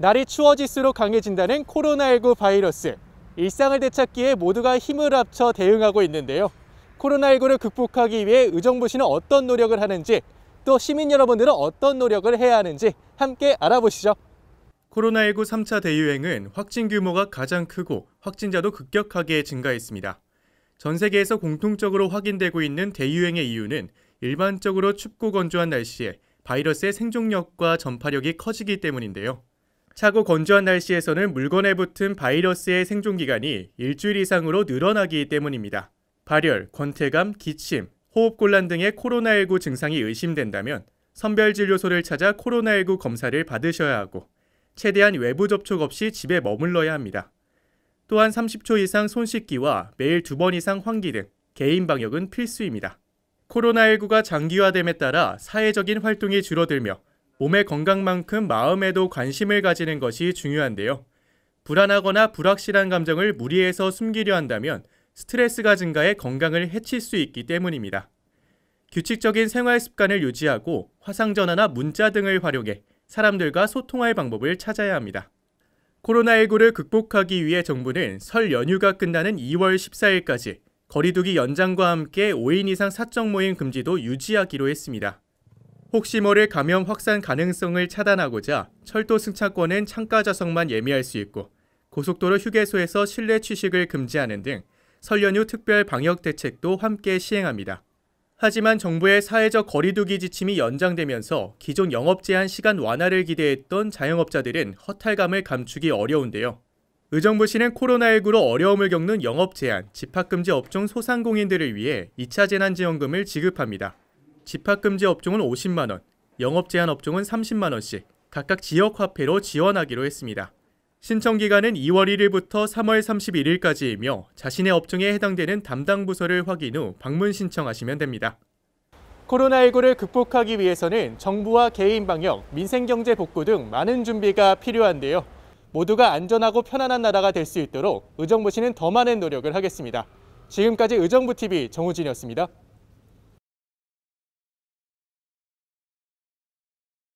날이 추워질수록 강해진다는 코로나19 바이러스. 일상을 되찾기에 모두가 힘을 합쳐 대응하고 있는데요. 코로나19를 극복하기 위해 의정부시는 어떤 노력을 하는지 또 시민 여러분들은 어떤 노력을 해야 하는지 함께 알아보시죠. 코로나19 3차 대유행은 확진 규모가 가장 크고 확진자도 급격하게 증가했습니다. 전 세계에서 공통적으로 확인되고 있는 대유행의 이유는 일반적으로 춥고 건조한 날씨에 바이러스의 생존력과 전파력이 커지기 때문인데요. 차고 건조한 날씨에서는 물건에 붙은 바이러스의 생존기간이 일주일 이상으로 늘어나기 때문입니다. 발열, 권태감, 기침, 호흡곤란 등의 코로나19 증상이 의심된다면 선별진료소를 찾아 코로나19 검사를 받으셔야 하고 최대한 외부 접촉 없이 집에 머물러야 합니다. 또한 30초 이상 손 씻기와 매일 두 번 이상 환기 등 개인 방역은 필수입니다. 코로나19가 장기화됨에 따라 사회적인 활동이 줄어들며 몸의 건강만큼 마음에도 관심을 가지는 것이 중요한데요. 불안하거나 불확실한 감정을 무리해서 숨기려 한다면 스트레스가 증가해 건강을 해칠 수 있기 때문입니다. 규칙적인 생활 습관을 유지하고 화상전화나 문자 등을 활용해 사람들과 소통할 방법을 찾아야 합니다. 코로나19를 극복하기 위해 정부는 설 연휴가 끝나는 2월 14일까지 거리두기 연장과 함께 5인 이상 사적 모임 금지도 유지하기로 했습니다. 혹시 모를 감염 확산 가능성을 차단하고자 철도 승차권은 창가 좌석만 예매할 수 있고 고속도로 휴게소에서 실내 취식을 금지하는 등 설 연휴 특별 방역 대책도 함께 시행합니다. 하지만 정부의 사회적 거리두기 지침이 연장되면서 기존 영업 제한 시간 완화를 기대했던 자영업자들은 허탈감을 감추기 어려운데요. 의정부시는 코로나19로 어려움을 겪는 영업 제한, 집합금지 업종 소상공인들을 위해 2차 재난지원금을 지급합니다. 집합금지 업종은 50만원, 영업제한 업종은 30만원씩 각각 지역화폐로 지원하기로 했습니다. 신청기간은 2월 1일부터 3월 31일까지이며 자신의 업종에 해당되는 담당 부서를 확인 후 방문 신청하시면 됩니다. 코로나19를 극복하기 위해서는 정부와 개인 방역, 민생경제 복구 등 많은 준비가 필요한데요. 모두가 안전하고 편안한 나라가 될 수 있도록 의정부시는 더 많은 노력을 하겠습니다. 지금까지 의정부TV 정우진이었습니다.